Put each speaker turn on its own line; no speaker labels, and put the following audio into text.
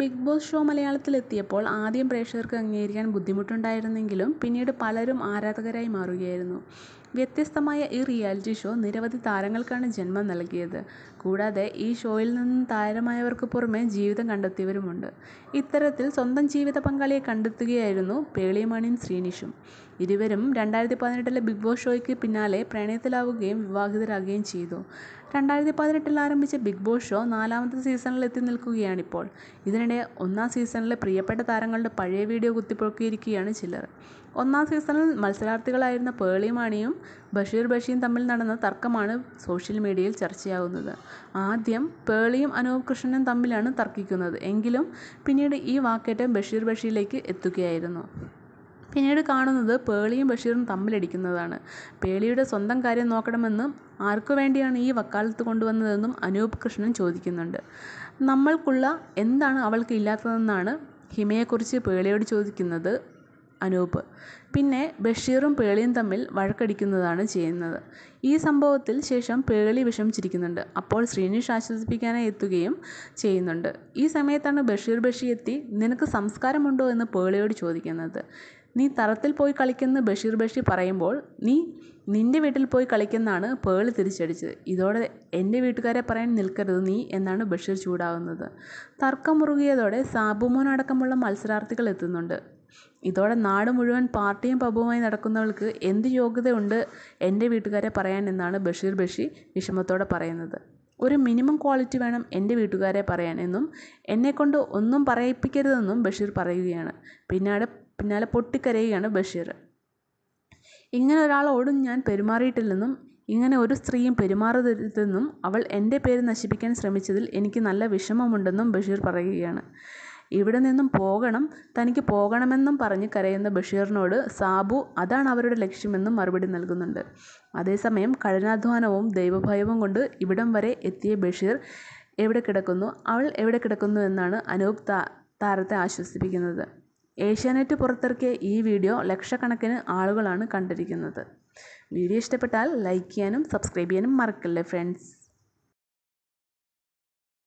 big boss show മലയാളത്തിലെത്തിയപ്പോൾ ആദ്യം പ്രേക്ഷകർക്ക് അംഗീകരിക്കാൻ ബുദ്ധിമുട്ടുണ്ടായിരുന്നെങ്കിലും പിന്നീട് പലരും ആരാധകരായി മാറുകയായിരുന്നു വ്യത്യസ്തമായ ഈ റിയാലിറ്റി ഷോ നിരവധി താരങ്ങൾക്കാണ് ജന്മം നൽകിയത് കൂടാതെ ഈ ഷോയിൽ നിന്നും താരമായവർക്ക് പുറമെ ജീവിതം കണ്ടെത്തിയവരുമുണ്ട് ഇത്തരത്തിൽ സ്വന്തം ജീവിത പങ്കാളിയെ കണ്ടെത്തുകയായിരുന്നു പേളിമണിയും ശ്രീനിഷും ഇരുവരും രണ്ടായിരത്തി പതിനെട്ടിലെ ബിഗ് ബോസ് ഷോയ്ക്ക് പിന്നാലെ പ്രണയത്തിലാവുകയും വിവാഹിതരാകുകയും ചെയ്തു രണ്ടായിരത്തി പതിനെട്ടിൽ ആരംഭിച്ച ബിഗ് ബോസ് ഷോ നാലാമത്തെ സീസണിൽ എത്തി നിൽക്കുകയാണിപ്പോൾ ഇതിനിടെ ഒന്നാം സീസണിലെ പ്രിയപ്പെട്ട താരങ്ങളുടെ പഴയ വീഡിയോ കുത്തിപ്പൊക്കിയിരിക്കുകയാണ് ചിലർ ഒന്നാം സീസണിൽ മത്സരാർത്ഥികളായിരുന്ന പേളിമാണിയും ബഷീർ ബഷീം തമ്മിൽ നടന്ന തർക്കമാണ് സോഷ്യൽ മീഡിയയിൽ ചർച്ചയാകുന്നത് ആദ്യം പേളിയും അനൂപ് കൃഷ്ണനും തമ്മിലാണ് തർക്കിക്കുന്നത് എങ്കിലും പിന്നീട് ഈ വാക്കേറ്റം ബഷീർ ബഷീലേക്ക് എത്തുകയായിരുന്നു പിന്നീട് കാണുന്നത് പേളിയും ബഷീറും തമ്മിലടിക്കുന്നതാണ് പേളിയുടെ സ്വന്തം കാര്യം നോക്കണമെന്നും ആർക്കു വേണ്ടിയാണ് ഈ വക്കാലത്ത് കൊണ്ടുവന്നതെന്നും അനൂപ് കൃഷ്ണൻ ചോദിക്കുന്നുണ്ട് നമ്മൾക്കുള്ള എന്താണ് അവൾക്ക് ഇല്ലാത്തതെന്നാണ് ഹിമയെക്കുറിച്ച് പേളിയോട് ചോദിക്കുന്നത് അനൂപ് പിന്നെ ബഷീറും പേളിയും തമ്മിൽ വഴക്കടിക്കുന്നതാണ് ചെയ്യുന്നത് ഈ സംഭവത്തിൽ ശേഷം പേളി വിഷമിച്ചിരിക്കുന്നുണ്ട് അപ്പോൾ ശ്രീനിഷ് ആശ്വസിപ്പിക്കാനായി എത്തുകയും ചെയ്യുന്നുണ്ട് ഈ സമയത്താണ് ബഷീർ ബഷി എത്തി നിനക്ക് സംസ്കാരമുണ്ടോ എന്ന് പേളിയോട് ചോദിക്കുന്നത് നീ തറത്തിൽ പോയി കളിക്കുന്ന ബഷീർ ബഷി പറയുമ്പോൾ നീ നിൻ്റെ വീട്ടിൽ പോയി കളിക്കുന്നതാണ് പേള് തിരിച്ചടിച്ചത് ഇതോടെ എൻ്റെ വീട്ടുകാരെ പറയാൻ നിൽക്കരുത് നീ എന്നാണ് ബഷീർ ചൂടാവുന്നത് തർക്കം മുറുകിയതോടെ സാബുമോൻ അടക്കമുള്ള മത്സരാർത്ഥികൾ എത്തുന്നുണ്ട് ഇതോടെ നാട് മുഴുവൻ പാർട്ടിയും പബുമായി നടക്കുന്നവൾക്ക് എന്ത് യോഗ്യതയുണ്ട് എൻ്റെ വീട്ടുകാരെ പറയാൻ എന്നാണ് ബഷീർ ബഷി വിഷമത്തോടെ പറയുന്നത് ഒരു മിനിമം ക്വാളിറ്റി വേണം എൻ്റെ വീട്ടുകാരെ പറയാൻ എന്നും എന്നെക്കൊണ്ട് ഒന്നും പറയിപ്പിക്കരുതെന്നും ബഷീർ പറയുകയാണ് പിന്നീട് പിന്നാലെ പൊട്ടിക്കരയുകയാണ് ബഷീർ ഇങ്ങനെ ഒരാളോടും ഞാൻ പെരുമാറിയിട്ടില്ലെന്നും ഇങ്ങനെ ഒരു സ്ത്രീയും പെരുമാറരുതെന്നും അവൾ എൻ്റെ പേര് നശിപ്പിക്കാൻ ശ്രമിച്ചതിൽ എനിക്ക് നല്ല വിഷമമുണ്ടെന്നും ബഷീർ പറയുകയാണ് ഇവിടെ നിന്നും പോകണം തനിക്ക് പോകണമെന്നും പറഞ്ഞ് കരയുന്ന ബഷീറിനോട് സാബു അതാണ് അവരുടെ ലക്ഷ്യമെന്നും മറുപടി നൽകുന്നുണ്ട് അതേസമയം കഠിനാധ്വാനവും ദൈവഭയവും കൊണ്ട് ഇവിടം വരെ എത്തിയ ബഷീർ എവിടെ കിടക്കുന്നു അവൾ എവിടെ കിടക്കുന്നു എന്നാണ് അനൂപ് താരത്തെ ആശ്വസിപ്പിക്കുന്നത് ഏഷ്യാനെറ്റ് പുറത്തിറക്കിയ ഈ വീഡിയോ ലക്ഷക്കണക്കിന് ആളുകളാണ് കണ്ടിരിക്കുന്നത് വീഡിയോ ഇഷ്ടപ്പെട്ടാൽ ലൈക്ക് ചെയ്യാനും സബ്സ്ക്രൈബ് ചെയ്യാനും മറക്കല്ലേ ഫ്രണ്ട്സ്